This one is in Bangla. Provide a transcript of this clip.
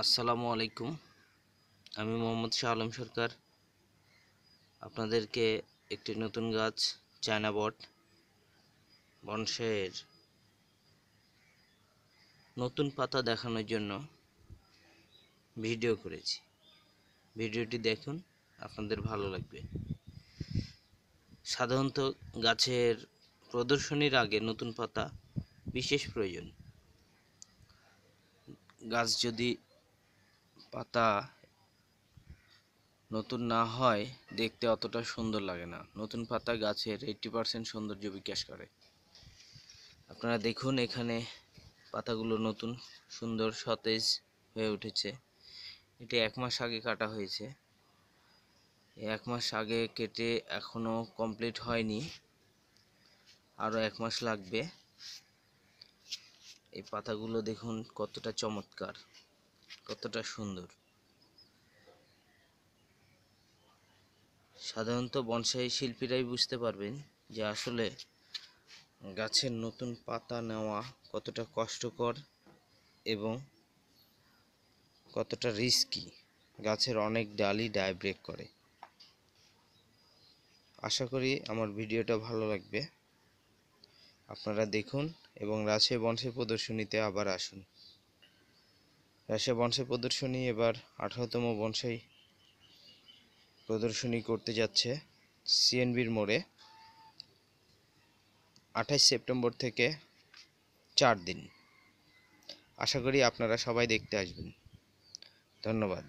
আসসালামু আলাইকুম আমি মোহাম্মদ শাহ আলম সরকার আপনাদেরকে একটি নতুন গাছ চায়না বট বংশের নতুন পাতা দেখানোর জন্য ভিডিও করেছি ভিডিওটি দেখুন আপনাদের ভালো লাগবে সাধারণত গাছের প্রদর্শনীর আগে নতুন পাতা বিশেষ প্রয়োজন গাছ যদি পাতা নতুন না হয় দেখতে অতটা সুন্দর লাগে না নতুন পাতা গাছের এইট্টি পারসেন্ট সৌন্দর্য বিকাশ করে আপনারা দেখুন এখানে পাতাগুলো নতুন সুন্দর সতেজ হয়ে উঠেছে এটি এক মাস আগে কাটা হয়েছে এক মাস আগে কেটে এখনও কমপ্লিট হয়নি আরও এক মাস লাগবে এই পাতাগুলো দেখুন কতটা চমৎকার কতটা সুন্দর সাধারণত বনসাই শিল্পীরাই বুঝতে পারবেন যে আসলে গাছের নতুন পাতা নেওয়া কতটা কষ্টকর এবং কতটা রিস্কি গাছের অনেক ডালই ডায় ব্রেক করে আশা করি আমার ভিডিওটা ভালো লাগবে আপনারা দেখুন এবং রাজশাহী বনসাই প্রদর্শনীতে আবার আসুন রাশিয়া বনসাই প্রদর্শনী এবার আঠারোতম বনসাই প্রদর্শনী করতে যাচ্ছে সিএনবির মোড়ে আঠাইশ সেপ্টেম্বর থেকে চার দিন আশা করি আপনারা সবাই দেখতে আসবেন ধন্যবাদ